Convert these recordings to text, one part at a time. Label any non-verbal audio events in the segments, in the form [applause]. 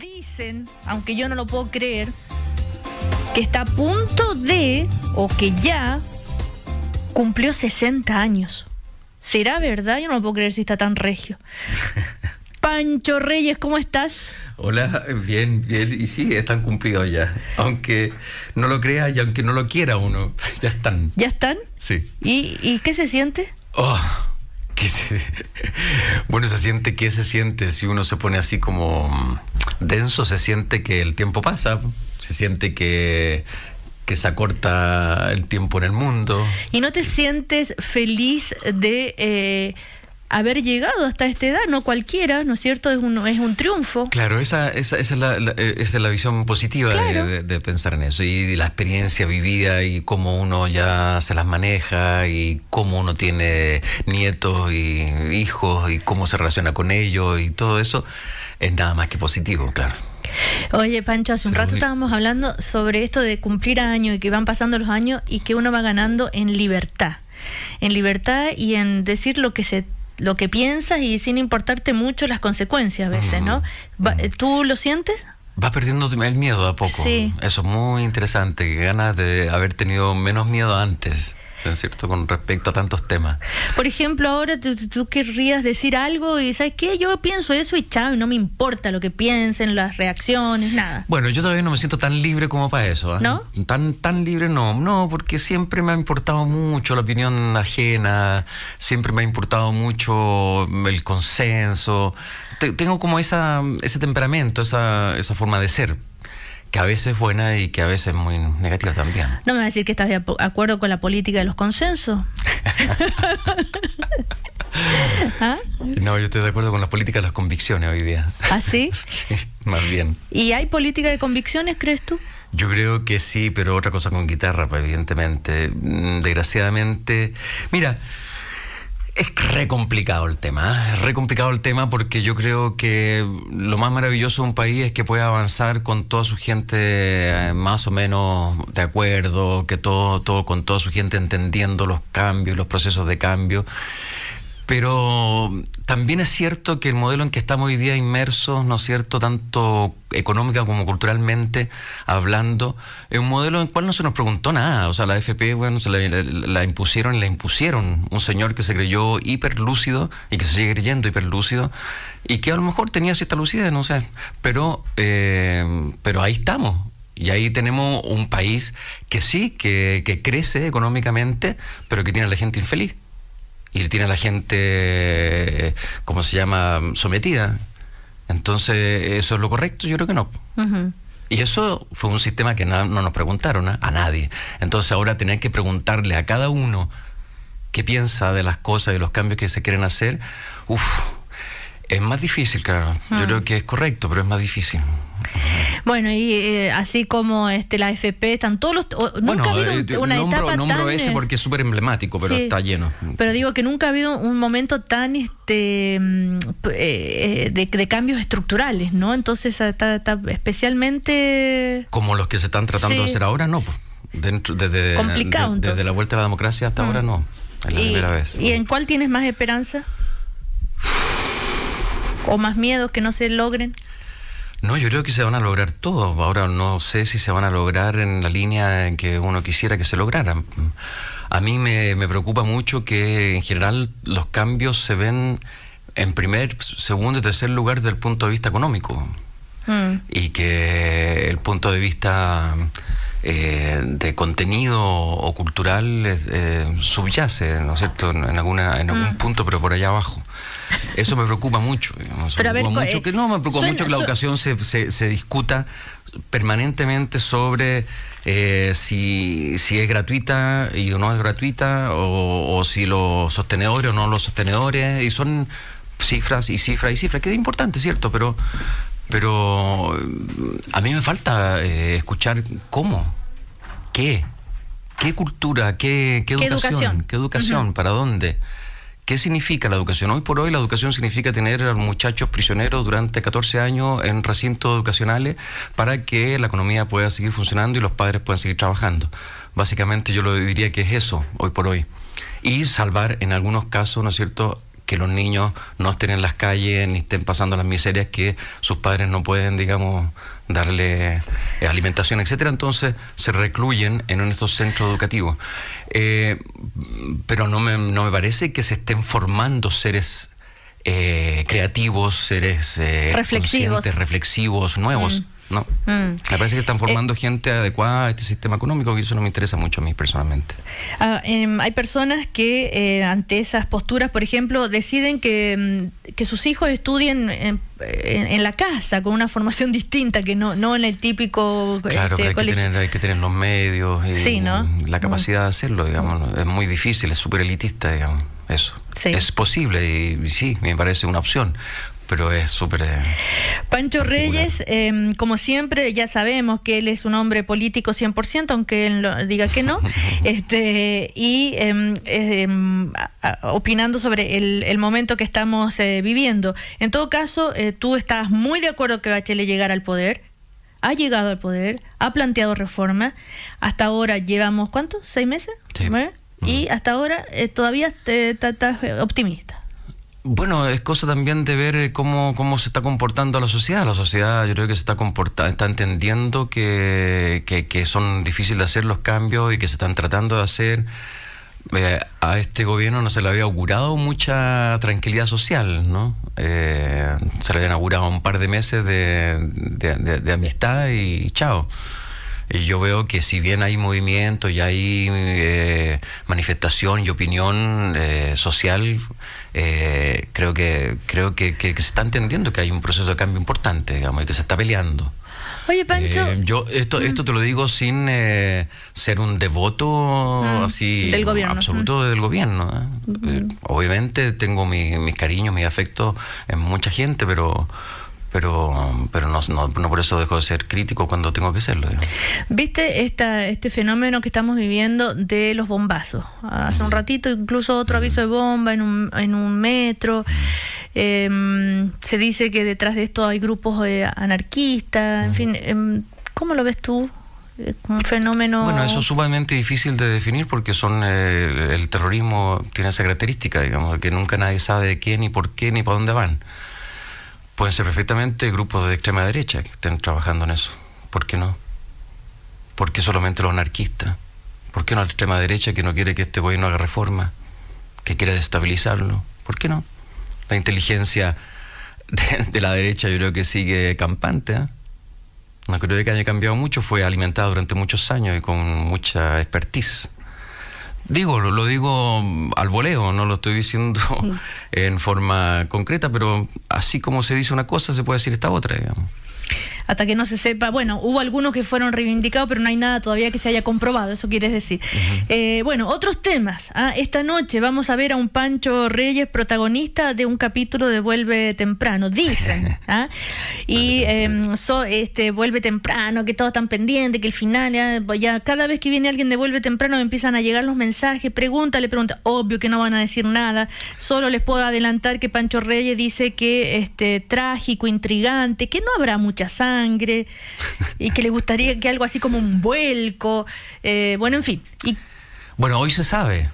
Dicen, aunque yo no lo puedo creer, que está a punto de, o que ya, cumplió 60 años. ¿Será verdad? Yo no lo puedo creer si está tan regio. [laughs] Pancho Reyes, ¿cómo estás? Hola, bien, bien. Y sí, están cumplidos ya. Aunque no lo creas y aunque no lo quiera uno, [laughs] ya están. ¿Ya están? Sí. ¿Y, qué se siente? Oh, que se... [laughs] bueno, se siente, ¿qué se siente si uno se pone así como mm, denso se siente que el tiempo pasa, se siente que, se acorta el tiempo en el mundo. ¿Y no te sientes feliz de... Eh, haber llegado hasta esta edad, no cualquiera, ¿no es cierto? Es un, es un triunfo. Claro, esa, esa, eh, es, la, visión positiva de, pensar en eso y la experiencia vivida y cómo uno ya se las maneja y cómo uno tiene nietos y hijos y cómo se relaciona con ellos y todo eso es nada más que positivo, claro. Oye, Pancho, hace un rato estábamos hablando sobre esto de cumplir años y que van pasando los años y que uno va ganando en libertad. En libertad y en decir lo que se lo que piensas y sin importarte mucho las consecuencias a veces, ¿no? ¿Tú lo sientes? Vas perdiendo el miedo a poco. Eso es muy interesante, ganas de haber tenido menos miedo antes cierto?, con respecto a tantos temas. Por ejemplo, ahora tú, querrías decir algo y ¿sabes qué? Yo pienso eso y chao, y no me importa lo que piensen, las reacciones, nada. Bueno, yo todavía no me siento tan libre como para eso. ¿ah? ¿No? Tan, tan libre no, no, porque siempre me ha importado mucho la opinión ajena, siempre me ha importado mucho el consenso. Tengo como esa, ese temperamento, esa, esa forma de ser que a veces es buena y que a veces es muy negativa también. No me vas a decir que estás de acuerdo con la política de los consensos. [laughs] ¿Ah? No, yo estoy de acuerdo con la política de las convicciones hoy día. ¿Ah, sí? [laughs] sí? Más bien. ¿Y hay política de convicciones, crees tú? Yo creo que sí, pero otra cosa con guitarra, pues, evidentemente. Mm, desgraciadamente, mira, es re complicado el tema, ¿eh? es re complicado el tema porque yo creo que lo más maravilloso de un país es que pueda avanzar con toda su gente eh, más o menos de acuerdo, que todo, todo con toda su gente entendiendo los cambios, los procesos de cambio. Pero también es cierto que el modelo en que estamos hoy día inmersos, ¿no es cierto?, tanto económica como culturalmente hablando, es un modelo en el cual no se nos preguntó nada. O sea, la FP, bueno, se la, impusieron y la impusieron. Un señor que se creyó hiperlúcido y que se sigue creyendo hiperlúcido y que a lo mejor tenía cierta lucidez, no sé. Pero, eh, pero ahí estamos. Y ahí tenemos un país que sí, que, que crece económicamente, pero que tiene a la gente infeliz y tiene a la gente, ¿cómo se llama?, sometida. Entonces, ¿eso es lo correcto? Yo creo que no. Y eso fue un sistema que no, nos preguntaron ¿eh? a nadie. Entonces ahora tener que preguntarle a cada uno qué piensa de las cosas y los cambios que se quieren hacer, Uf, es más difícil, claro. Yo ah. creo que es correcto, pero es más difícil. Bueno, y eh, así como este la FP, están todos los... nunca ha habido eh, una nombro ese eh, porque es súper emblemático, pero está lleno. Pero digo que nunca ha habido un momento tan este mm, de, de cambios estructurales, ¿no? Entonces está, especialmente... Como los que se están tratando de hacer ahora, no. Dentro, desde, desde la vuelta a la democracia hasta mm. ahora no. Es la primera vez. ¿Y en cuál tienes más esperanza? ¿O más miedos que no se logren? No, yo creo que se van a lograr todos. Ahora no sé si se van a lograr en la línea en que uno quisiera que se lograran. A mí me, preocupa mucho que en general los cambios se ven en primer, segundo y tercer lugar desde el punto de vista económico. Hmm. Y que el punto de vista eh, de contenido o cultural eh, subyace, ¿no es cierto?, en, alguna, en algún hmm. punto, pero por allá abajo. Eso me preocupa mucho. me preocupa mucho, eh, que no, me preocupa mucho que la educación se, se, discuta permanentemente sobre eh, si, es gratuita y no es gratuita, o, si los sostenedores o no los sostenedores, y son cifras y cifras y cifras, que es importante, ¿cierto? Pero, pero a mí me falta eh, escuchar cómo, qué, qué cultura, qué, educación, qué educación, para dónde. ¿Qué significa la educación? Hoy por hoy la educación significa tener a muchachos prisioneros durante 14 años en recintos educacionales para que la economía pueda seguir funcionando y los padres puedan seguir trabajando. Básicamente yo lo diría que es eso hoy por hoy. Y salvar en algunos casos, ¿no es cierto?, que los niños no estén en las calles ni estén pasando las miserias que sus padres no pueden, digamos, darle eh, alimentación, etcétera. Entonces se recluyen en estos centros educativos. Eh, pero no me, no me parece que se estén formando seres eh, creativos, seres eh, reflexivos. reflexivos, nuevos. Mm. No. Mm. Me parece que están formando eh, gente adecuada a este sistema económico, que eso no me interesa mucho a mí personalmente. Ah, em, hay personas que eh, ante esas posturas, por ejemplo, deciden que, mm, sus hijos estudien en, la casa, con una formación [laughs] distinta, que no, no en el típico claro, este, hay Que tener, que tener los medios y eh, la mm. capacidad de hacerlo, digamos. Es muy difícil, es súper elitista, digamos, eso. Es posible y sí, me parece una opción pero es súper... Eh, Pancho Reyes, em, como siempre, ya sabemos que él es un hombre político 100%, aunque él diga que no, [laughs] este, y em, em, opinando sobre el, momento que estamos eh, viviendo. En todo caso, eh, tú estás muy de acuerdo que Bachelet llegara al poder, ha llegado al poder, ha planteado reformas. Hasta ahora llevamos, ¿cuántos? ¿Seis meses? Sí. Mm. Y hasta ahora todavía estás optimista. Bueno, es cosa también de ver eh, cómo, cómo se está comportando la sociedad. La sociedad yo creo que se está comporta, está entendiendo que, son difíciles de hacer los cambios y que se están tratando de hacer. Eh, a este gobierno no se le había augurado mucha tranquilidad social, ¿no? Eh, se le había inaugurado un par de meses de amistad y chao yo veo que si bien hay movimiento y hay eh, manifestación y opinión eh, social, eh, creo, que, creo que, se está entendiendo que hay un proceso de cambio importante, digamos, y que se está peleando. Oye, Pancho. yo esto, mm. esto te lo digo sin ser un devoto mm, así del gobierno. absoluto mm. del gobierno. obviamente tengo mi, mis cariños, mis afectos en mucha gente, pero pero, pero no, por eso dejo de ser crítico cuando tengo que serlo. ¿Viste esta, este fenómeno que estamos viviendo de los bombazos? Hace un ratito incluso otro aviso de bomba en un, en un metro. Em, se dice que detrás de esto hay grupos eh, anarquistas, en fin. Em, ¿Cómo lo ves tú? Eh, un fenómeno. Bueno, eso es sumamente difícil de definir porque son eh, el, terrorismo tiene esa característica, digamos, que nunca nadie sabe de quién, ni por qué, ni para dónde van pueden ser perfectamente grupos de extrema derecha que estén trabajando en eso. ¿Por qué no? ¿Por qué solamente los anarquistas? ¿Por qué no la extrema derecha que no quiere que este gobierno haga reforma? Que quiere destabilizarlo. ¿Por qué no? La inteligencia de, la derecha yo creo que sigue campante. ¿eh? No creo que haya cambiado mucho. Fue alimentada durante muchos años y con mucha expertise. Digo, lo, digo al voleo, no lo estoy diciendo [laughs] mm. en forma concreta, pero así como se dice una cosa, se puede decir esta otra, digamos hasta que no se sepa, bueno, hubo algunos que fueron reivindicados, pero no hay nada todavía que se haya comprobado, eso quieres decir. Eh, bueno, otros temas. ¿ah? esta noche vamos a ver a un Pancho Reyes protagonista de un capítulo de Vuelve Temprano, dicen. [laughs] ¿ah? Y em, este, Vuelve Temprano, que todo están pendiente que el final, ¿ah? ya, cada vez que viene alguien de Vuelve Temprano empiezan a llegar los mensajes, pregunta le pregunta, obvio que no van a decir nada, solo les puedo adelantar que Pancho Reyes dice que este, trágico, intrigante, que no habrá mucho mucha sangre y que le gustaría que algo así como un vuelco, eh, bueno, en fin. Bueno, hoy se sabe.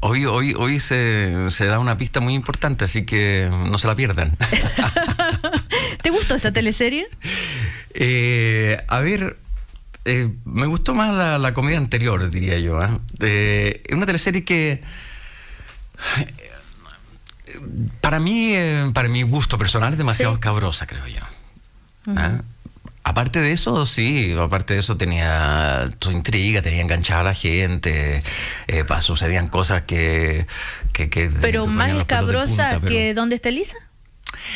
Hoy, hoy, hoy se, da una pista muy importante, así que no se la pierdan. [laughs] ¿Te gustó esta teleserie? Eh, a ver, eh, me gustó más la, comedia anterior, diría yo. Es una teleserie que para mí, para mi gusto personal, es demasiado cabrosa, creo yo. Ah, aparte de eso, sí, aparte de eso tenía su intriga, tenía enganchada a la gente, eh, sucedían cosas que... pero más escabrosa que Donde ¿Dónde está Lisa?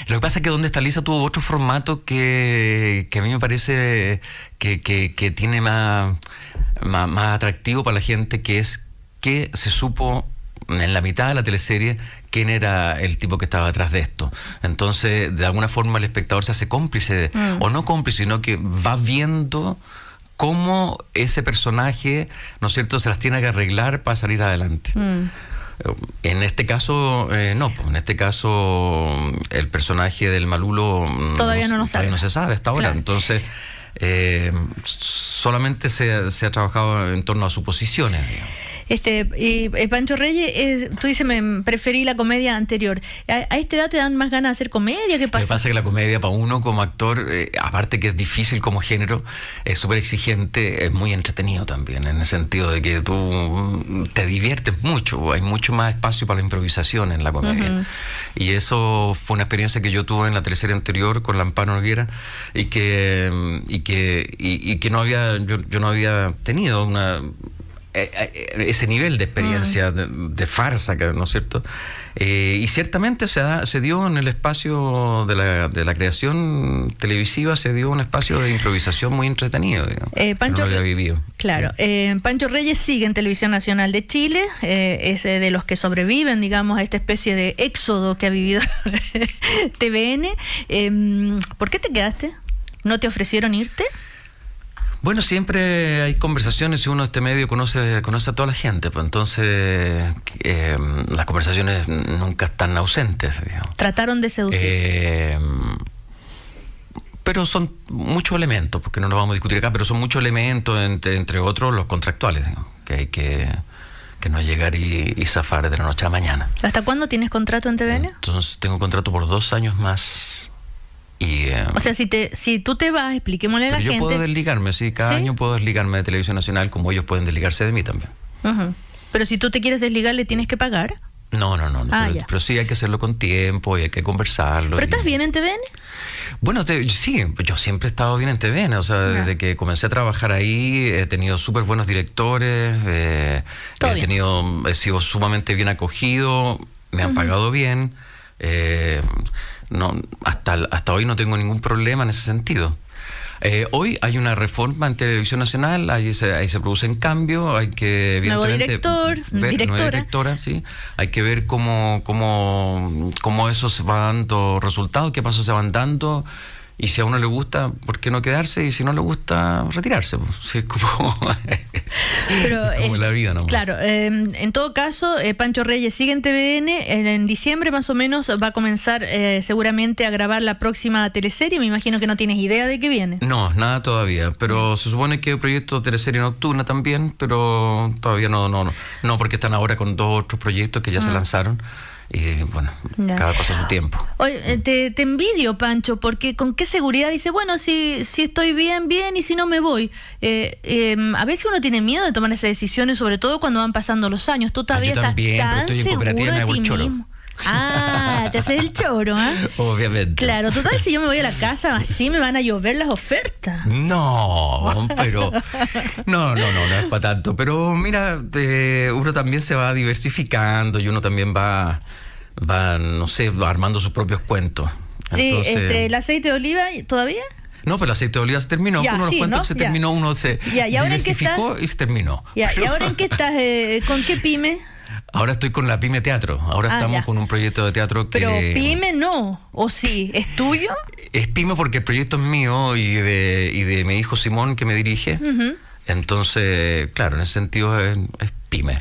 Lo que pasa es que Dónde está Lisa tuvo otro formato que, a mí me parece que, tiene más, más, más atractivo para la gente, que es que se supo en la mitad de la teleserie quién era el tipo que estaba detrás de esto. Entonces, de alguna forma el espectador se hace cómplice, mm. o no cómplice, sino que va viendo cómo ese personaje, ¿no es cierto?, se las tiene que arreglar para salir adelante. Mm. Eh, en este caso, eh, no, pues en este caso el personaje del malulo mm, todavía no, sabe. no se sabe hasta ahora. Entonces, eh, solamente se, se, ha trabajado en torno a suposiciones. Digamos. Este, y eh, Pancho Reyes, eh, tú dices, me preferí la comedia anterior. ¿A, esta edad te dan más ganas de hacer comedia? ¿Qué pasa? Lo que pasa es que la comedia para uno como actor, eh, aparte que es difícil como género, es súper exigente, es muy entretenido también, en el sentido de que tú mm, te diviertes mucho, hay mucho más espacio para la improvisación en la comedia. Y eso fue una experiencia que yo tuve en la tercera anterior con Lampano Noguera mm, y que, y que, que no había, yo no había tenido una eh, eh, ese nivel de experiencia, de, farsa, ¿no es cierto? Eh, y ciertamente se, da, se dio en el espacio de la, creación televisiva, se dio un espacio de improvisación muy entretenido, Pancho, vivido. Claro, Pancho Reyes sigue en Televisión Nacional de Chile, es de los que sobreviven, digamos, a esta especie de éxodo que ha vivido [laughs] TVN. Em, ¿Por qué te quedaste? ¿No te ofrecieron irte? Bueno, siempre hay conversaciones y uno este medio conoce, conoce a toda la gente, pues entonces em, las conversaciones nunca están ausentes. Trataron de seducir. Em, pero son muchos elementos, porque no nos vamos a discutir acá, pero son muchos elementos, entre, entre otros los contractuales, que hay que, no llegar y, y, zafar de la noche a la mañana. ¿Hasta cuándo tienes contrato en TVN? Entonces tengo contrato por dos años más. Eh, o sea, si, te, si tú te vas, expliquémosle a la gente. Yo puedo desligarme, sí, cada año puedo desligarme de Televisión Nacional como ellos pueden desligarse de mí también. Pero si tú te quieres desligar, ¿le tienes que pagar? No, no, no, ah, pero, sí hay que hacerlo con tiempo y hay que conversarlo. ¿Pero estás bien en TVN? Bueno, sí, yo siempre he estado bien en TVN, o sea, desde que comencé a trabajar ahí he tenido súper buenos directores, eh, he, tenido, he sido sumamente bien acogido, me han pagado bien. Eh, hasta, hasta hoy no tengo ningún problema en ese sentido. Eh, hoy hay una reforma en Televisión Nacional, ahí se, ahí se producen cambios, hay que director, ver, directora, sí, hay que ver cómo, cómo, cómo eso se va dando resultados, qué pasos se van dando y si a uno le gusta, ¿por qué no quedarse? Y si no le gusta, retirarse. es como, [laughs] [laughs] eh, la vida, ¿no? Claro, em, en todo caso, eh, Pancho Reyes sigue en TVN. En, diciembre, más o menos, va a comenzar eh, seguramente a grabar la próxima teleserie. Me imagino que no tienes idea de qué viene. No, nada todavía. Pero mm. se supone que hay proyecto teleserie nocturna también, pero todavía no, no, no. No, porque están ahora con dos otros proyectos que ya se ah. lanzaron y bueno, cada cosa su tiempo. hoy eh, te, envidio, Pancho, porque con qué seguridad dice, bueno, si, si estoy bien, bien, y si no me voy. Eh, em, a veces uno tiene miedo de tomar esas decisiones, sobre todo cuando van pasando los años. Tú ah, todavía también, estás tan seguro de ti mismo. Ah, te haces el choro, ¿ah? ¿eh? Obviamente. Claro, total, si yo me voy a la casa, así me van a llover las ofertas. No, pero. No, no, no, no es para tanto. Pero mira, uno también se va diversificando y uno también va, va no sé, va armando sus propios cuentos. sí, este, el aceite de oliva todavía. No, pero el aceite de oliva se terminó. uno los cuentos se terminó, uno se ya, ¿y ahora diversificó en qué estás? y se terminó. ¿Y ahora en qué estás? ¿Con qué pyme? Ahora estoy con la Pyme Teatro. Ahora ah, estamos con un proyecto de teatro que. Pero Pyme no, ¿o sí? ¿Es tuyo? Es Pyme porque el proyecto es mío y de, y de mi hijo Simón que me dirige. Entonces, claro, en ese sentido es, pyme.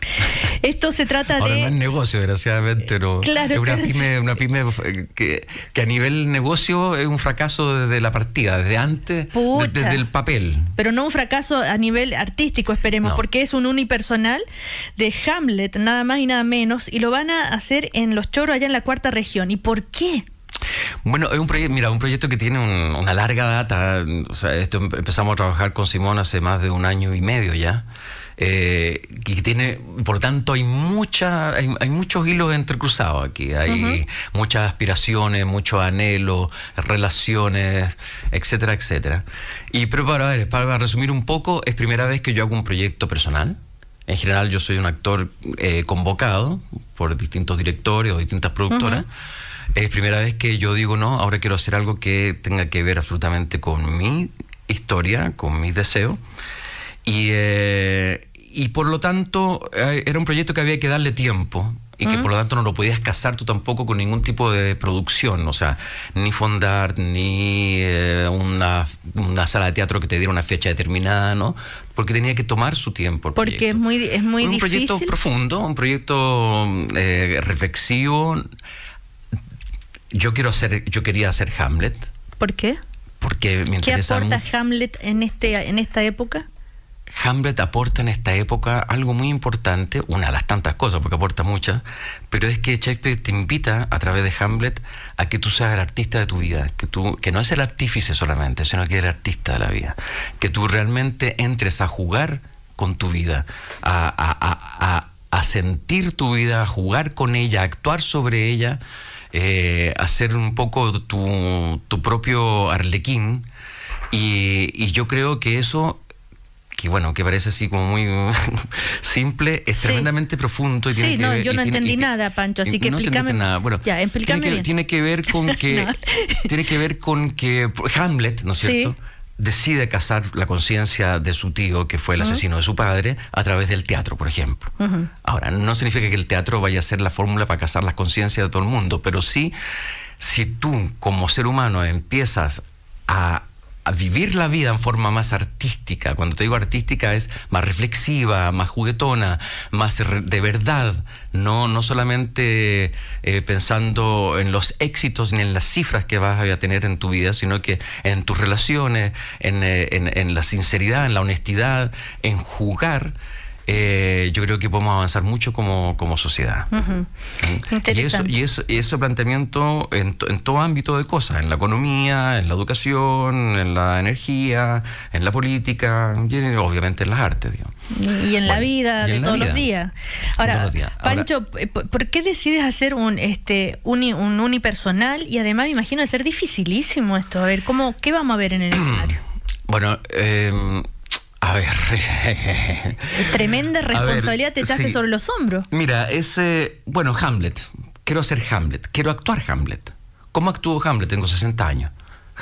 Esto se trata de. no es negocio, desgraciadamente, pero eh, es una pyme, una pyme eh, que, a nivel negocio es un fracaso desde la partida, desde antes, desde el papel. Pero no un fracaso a nivel artístico, esperemos, porque es un unipersonal de Hamlet, nada más y nada menos, y lo van a hacer en Los Choros, allá en la cuarta región. ¿Y por qué? Bueno, es un proyecto, mira, un proyecto que tiene una larga data. esto empezamos a trabajar con Simón hace más de un año y medio ya. Eh, tiene, por tanto, hay mucha, hay, muchos hilos entrecruzados aquí. Hay muchas aspiraciones, muchos anhelos, relaciones, etcétera, etcétera. Y pero para ver, para resumir un poco, es primera vez que yo hago un proyecto personal. En general, yo soy un actor eh, convocado por distintos directores o distintas productoras. Es primera vez que yo digo, no, ahora quiero hacer algo que tenga que ver absolutamente con mi historia, con mis deseos. Y, eh, y por lo tanto, eh, era un proyecto que había que darle tiempo y que mm. por lo tanto no lo podías casar tú tampoco con ningún tipo de producción, o sea, ni fondar, ni eh, una, una, sala de teatro que te diera una fecha determinada, ¿no? Porque tenía que tomar su tiempo. Porque es muy, es muy difícil. Un proyecto profundo, un proyecto reflexivo. Yo quiero hacer, yo quería hacer Hamlet. ¿Por qué? Porque me ¿Qué aporta Hamlet en este, en esta época? Hamlet aporta en esta época algo muy importante, una de las tantas cosas, porque aporta muchas, pero es que Shakespeare te invita a través de Hamlet a que tú seas el artista de tu vida, que tú que no es el artífice solamente, sino que es el artista de la vida, que tú realmente entres a jugar con tu vida, a, a, a, a sentir tu vida, a jugar con ella, a actuar sobre ella eh, hacer un poco tu, tu propio arlequín. Y, yo creo que eso, que bueno, que parece así como muy [laughs] simple, es tremendamente profundo. Y tiene no, yo no entendí nada, Pancho, así que no explícame. Nada. Bueno, ya, tiene, que, tiene, que, ver con que, [laughs] tiene que ver con que Hamlet, ¿no es cierto? decide casar la conciencia de su tío, que fue el asesino de su padre, a través del teatro, por ejemplo. Ahora, no significa que el teatro vaya a ser la fórmula para casar las conciencias de todo el mundo, pero sí, si tú como ser humano empiezas a a vivir la vida en forma más artística. Cuando te digo artística es más reflexiva, más juguetona, más de verdad, no, no solamente eh, pensando en los éxitos ni en las cifras que vas a tener en tu vida, sino que en tus relaciones, en eh, la sinceridad, en la honestidad, en jugar. Eh, yo creo que podemos avanzar mucho como, sociedad. y, eso, y, eso, ese planteamiento en, todo ámbito de cosas, en la economía, en la educación, en la energía, en la política y obviamente en las artes. Y, en la vida de todos, Los días. Ahora, Pancho, eh, ¿por qué decides hacer un, este, un, unipersonal? Y además me imagino de ser dificilísimo esto. A ver, ¿cómo, ¿qué vamos a ver en el [clears throat] escenario? Bueno, eh, a ver. [laughs] Tremenda responsabilidad te echaste sobre los hombros. Mira, ese. Bueno, Hamlet. Quiero ser Hamlet. Quiero actuar Hamlet. ¿Cómo actuó Hamlet? Tengo 60 años.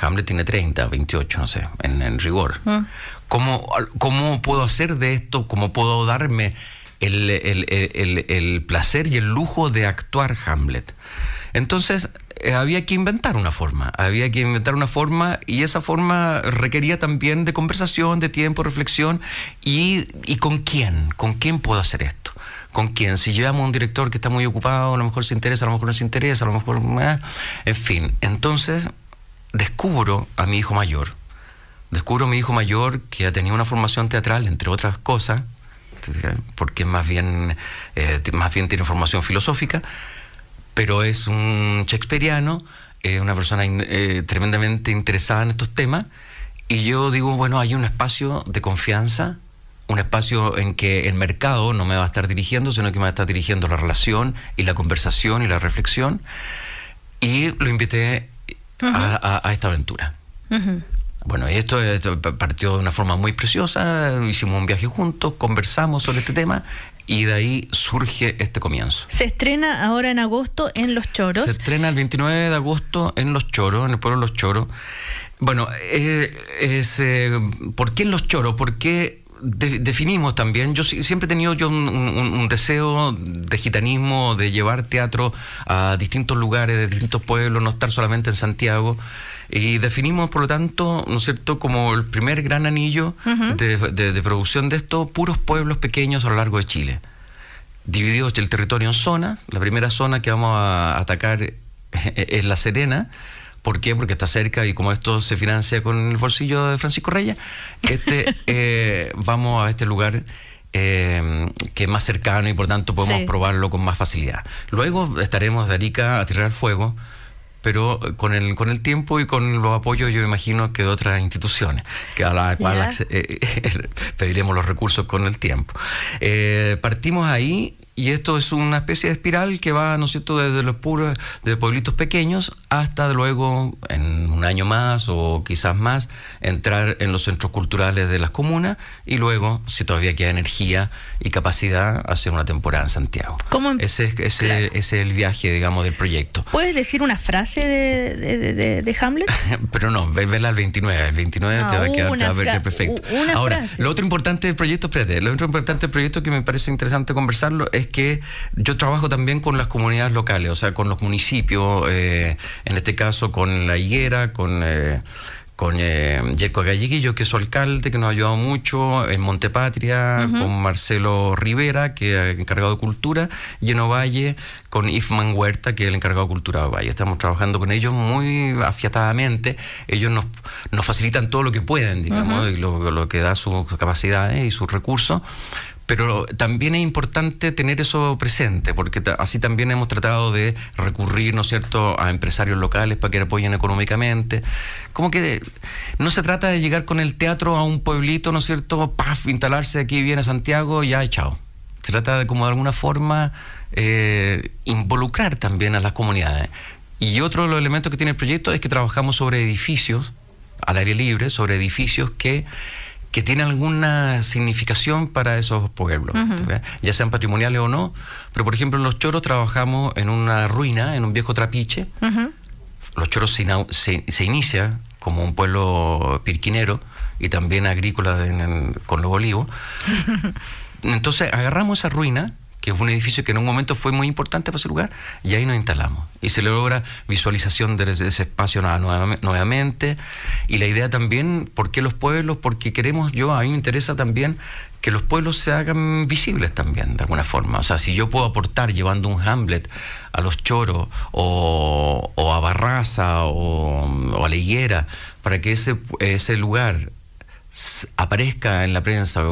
Hamlet tiene 30, 28, no sé, en, rigor. Ah. ¿Cómo, puedo hacer de esto? ¿Cómo puedo darme el placer y el lujo de actuar Hamlet? Entonces, eh, había que inventar una forma, había que inventar una forma y esa forma requería también de conversación, de tiempo, reflexión y, y con quién, con quién puedo hacer esto, con quién, si llevamos a un director que está muy ocupado, a lo mejor se interesa, a lo mejor no se interesa, a lo mejor... Eh, en fin, entonces descubro a mi hijo mayor, descubro a mi hijo mayor que ha tenido una formación teatral, entre otras cosas, porque más bien, eh, más bien tiene formación filosófica, pero es un shakespeariano, eh, una persona eh, tremendamente interesada en estos temas, y yo digo, bueno, hay un espacio de confianza, un espacio en que el mercado no me va a estar dirigiendo, sino que me va a estar dirigiendo la relación y la conversación y la reflexión, y lo invité a, esta aventura. Bueno, y esto, partió de una forma muy preciosa, hicimos un viaje juntos, conversamos sobre este tema y de ahí surge este comienzo. Se estrena ahora en agosto en Los Choros. Se estrena el 29 de agosto en Los Choros, en el pueblo de Los Choros. Bueno, eh, ¿por qué en Los Choros? ¿Por qué definimos también, yo siempre he tenido yo un, un, deseo de gitanismo, de llevar teatro a distintos lugares, de distintos pueblos, no estar solamente en Santiago. Y definimos, por lo tanto, ¿no es cierto?, como el primer gran anillo de, producción de estos puros pueblos pequeños a lo largo de Chile. Divididos el territorio en zonas. La primera zona que vamos a atacar [laughs] es La Serena. ¿Por qué? Porque está cerca y como esto se financia con el bolsillo de Francisco Reyes, este, [laughs] eh, vamos a este lugar eh, que es más cercano y por tanto podemos probarlo con más facilidad. Luego estaremos de Arica a Tirar Fuego, pero con el, con el tiempo y con los apoyos, yo imagino que de otras instituciones, que a la cual eh, [laughs] eh, pediremos los recursos con el tiempo. Eh, partimos ahí y esto es una especie de espiral que va, ¿no es cierto?, desde los puros, de pueblitos pequeños hasta luego, en un año más o quizás más, entrar en los centros culturales de las comunas y luego, si todavía queda energía y capacidad, hacer una temporada en Santiago. ¿Cómo? Em-? Ese, es el viaje, digamos, del proyecto. ¿Puedes decir una frase de, de, de, Hamlet? [laughs] Pero no, verla al 29. El 29 te va a quedar, ver perfecto. Ahora, lo otro importante del proyecto, espérate, lo otro importante del proyecto que me parece interesante conversarlo es que yo trabajo también con las comunidades locales, o sea, con los municipios, eh, en este caso con La Higuera, con... Eh, con eh, Galleguillo, que es su alcalde, que nos ha ayudado mucho, en Montepatria, con Marcelo Rivera, que es encargado de cultura, y en Ovalle, con Ifman Huerta, que es el encargado de cultura de Ovalle. Estamos trabajando con ellos muy afiatadamente. Ellos nos, nos facilitan todo lo que pueden, digamos, lo, que da sus capacidades y sus recursos, pero también es importante tener eso presente, porque así también hemos tratado de recurrir, ¿no es cierto?, a empresarios locales para que apoyen económicamente. Como que no se trata de llegar con el teatro a un pueblito, ¿no es cierto?, paf, instalarse aquí, viene Santiago, y ya, chao. Se trata de como de alguna forma eh, involucrar también a las comunidades. Y otro de los elementos que tiene el proyecto es que trabajamos sobre edificios, al aire libre, sobre edificios que que tiene alguna significación para esos pueblos, ya sean patrimoniales o no. Pero por ejemplo en Los Choros trabajamos en una ruina, en un viejo trapiche. Los Choros se, inicia como un pueblo pirquinero y también agrícola con los olivos. [laughs] Entonces agarramos esa ruina que es un edificio que en un momento fue muy importante para ese lugar, y ahí nos instalamos. Y se logra visualización de ese espacio nuevamente. Y la idea también, ¿por qué los pueblos? Porque queremos, yo, a mí me interesa también que los pueblos se hagan visibles también, de alguna forma. O sea, si yo puedo aportar llevando un Hamlet a los choros o, a Barraza o, a la higuera, para que ese, ese lugar aparezca en la prensa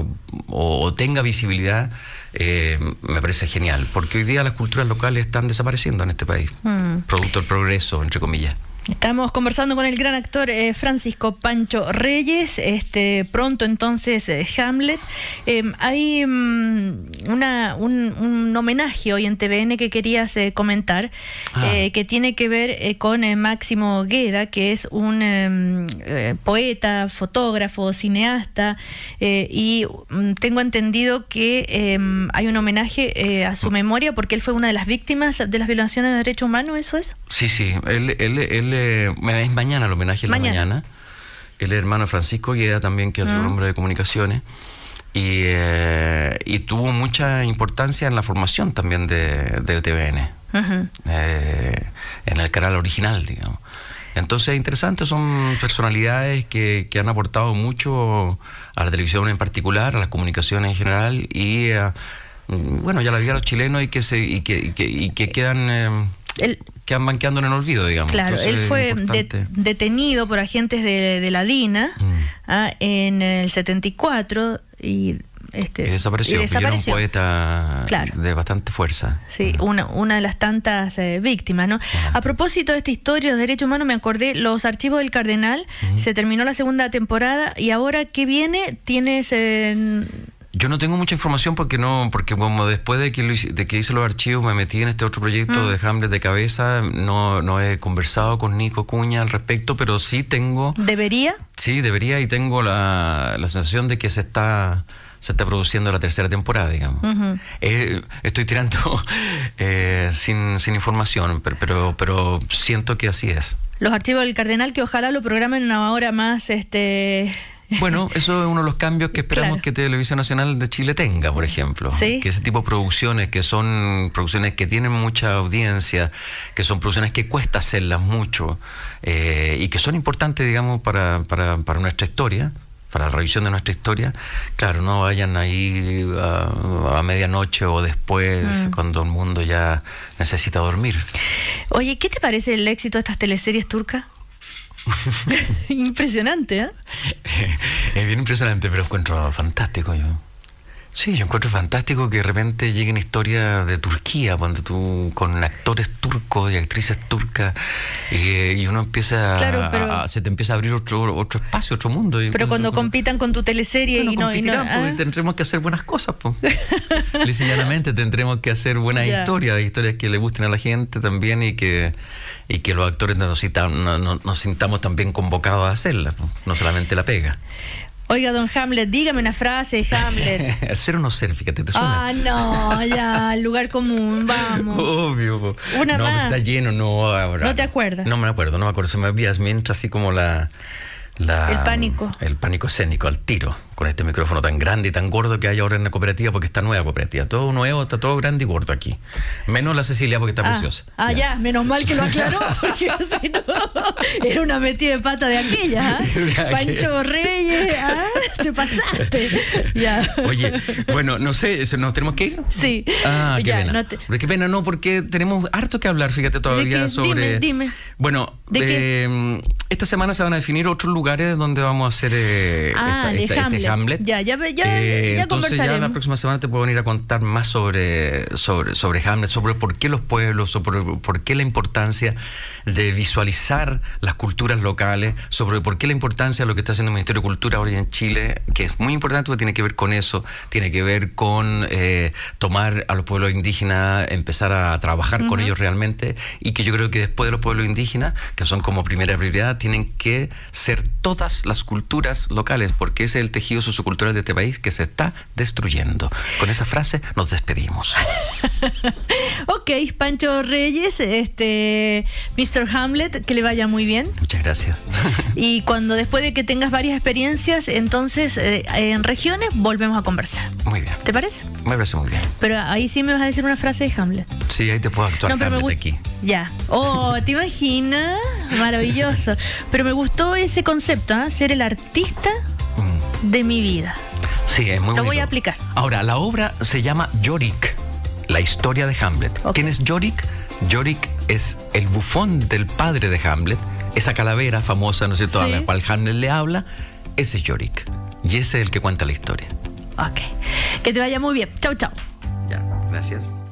o, tenga visibilidad, eh, me parece genial, porque hoy día las culturas locales están desapareciendo en este país, mm. producto del progreso, entre comillas. Estamos conversando con el gran actor eh, Francisco Pancho Reyes, este pronto entonces eh, Hamlet. Eh, hay mm, un, homenaje hoy en TVN que querías comentar, ah. que tiene que ver con Máximo Gueda, que es un poeta, fotógrafo, cineasta, y mm, tengo entendido que em, hay un homenaje a su mm. memoria porque él fue una de las víctimas de las violaciones de derechos humanos, ¿eso es? Sí, sí, él, me es mañana el homenaje, en la mañana. El hermano Francisco Gueda también, que es su un mm. hombre de comunicaciones. Y, eh, y, tuvo mucha importancia en la formación también de, del TVN, eh, en el canal original, digamos. Entonces, interesante, son personalidades que, que, han aportado mucho a la televisión en particular, a las comunicaciones en general y, eh, mm, bueno, ya la vida a los chilenos y que, se, que, y que, y que quedan que han banqueando en el olvido, digamos. Claro, él fue detenido por agentes de, la DINA mm. ah, en el 74 este, y desapareció, y desapareció. un poeta de bastante fuerza. Sí, una, una de las tantas eh, víctimas, ¿no? A propósito de esta historia de derechos humanos, me acordé los archivos del Cardenal, mm. se terminó la segunda temporada y ahora que viene tienes... Eh, yo no tengo mucha información porque no, porque como después de que, de que hice los archivos me metí en este otro proyecto mm. de Hamlet de cabeza, no, no he conversado con Nico Cuña al respecto, pero sí tengo... ¿Debería? Sí, debería y tengo la, sensación de que se está se está produciendo la tercera temporada, digamos. Eh, estoy tirando [laughs] eh, sin, información, pero, pero, pero siento que así es. Los archivos del cardenal que ojalá lo programen una hora más este [laughs] Bueno, eso es uno de los cambios que esperamos que Televisión Nacional de Chile tenga, por ejemplo. Que ese tipo de producciones, que son producciones que tienen mucha audiencia, que son producciones que cuesta hacerlas mucho eh, y que son importantes, digamos, para, para, nuestra historia, para la revisión de nuestra historia, claro, no vayan ahí a, medianoche o después, mm. cuando el mundo ya necesita dormir. Oye, ¿qué te parece el éxito de estas teleseries turcas? [laughs] impresionante, ¿eh? [laughs] Es bien impresionante, pero encuentro fantástico yo. Sí, yo encuentro fantástico que de repente lleguen historias de Turquía, cuando tú con actores turcos y actrices turcas, y eh, uno empieza a, se te empieza a abrir otro otro espacio, otro mundo. Pero cuando, compitan con tu teleserie y, no, pues, ¿ah? tendremos que hacer buenas cosas, pues. [laughs] llanamente tendremos que hacer buenas historias, historias que le gusten a la gente también y que y que los actores nos, no, nos sintamos también convocados a hacerla, no solamente la pega. Oiga, don Hamlet, dígame una frase, Hamlet. [laughs] ser o no ser, fíjate, te suena. Ah, no, ya, lugar común, vamos. Obvio. no, está lleno, no, ahora. ¿No te acuerdas? No me acuerdo, no me acuerdo. Se me olvidas mientras así como la. El pánico. El pánico escénico, al tiro con este micrófono tan grande y tan gordo que hay ahora en la cooperativa, porque está nueva cooperativa. Todo nuevo, está todo grande y gordo aquí. Menos la Cecilia, porque está ah, preciosa. Ah, ya. menos mal que lo aclaró, [laughs] porque [laughs] si no, era una metida de pata de aquella. ¿ah? [laughs] Pancho Reyes, ¿ah? te pasaste. Oye, bueno, no sé, ¿nos tenemos que ir? Sí. Ah, qué ya, pena. No Qué pena, no, porque tenemos harto que hablar, fíjate todavía sobre. Dime, dime. Bueno, ¿De em, esta semana se van a definir otros lugares donde vamos a hacer eh, ah, este Hamlet. Ya, ya, ya, ya eh, Entonces ya la próxima semana te puedo venir a contar más sobre, sobre, sobre Hamlet, sobre por qué los pueblos, sobre por qué la importancia de visualizar las culturas locales, sobre por qué la importancia de lo que está haciendo el Ministerio de Cultura ahora en Chile, que es muy importante porque tiene que ver con eso, tiene que ver con eh, tomar a los pueblos indígenas, empezar a trabajar con ellos realmente, y que yo creo que después de los pueblos indígenas, que son como primera prioridad, tienen que ser todas las culturas locales, porque ese es el tejido religiosos de este país que se está destruyendo. Con esa frase nos despedimos. [laughs] ok, Pancho Reyes, este Mr. Hamlet, que le vaya muy bien. Muchas gracias. [laughs] y cuando después de que tengas varias experiencias, entonces eh, en regiones volvemos a conversar. Muy bien. ¿Te parece? Me parece muy bien. Pero ahí sí me vas a decir una frase de Hamlet. Sí, ahí te puedo actuar Hamlet aquí. Ya. Oh, [laughs] ¿te imaginas? Maravilloso. Pero me gustó ese concepto, ¿ah? ser el artista de mi vida. Sí, es muy Lo voy a aplicar. Ahora, la obra se llama Yorick, la historia de Hamlet. ¿Quién es Yorick? Yorick es el bufón del padre de Hamlet, esa calavera famosa, ¿no sé cierto?, la cual Hamlet le habla, ese es Yorick. Y ese es el que cuenta la historia. Ok. Que te vaya muy bien. Chau, chau. Ya, gracias.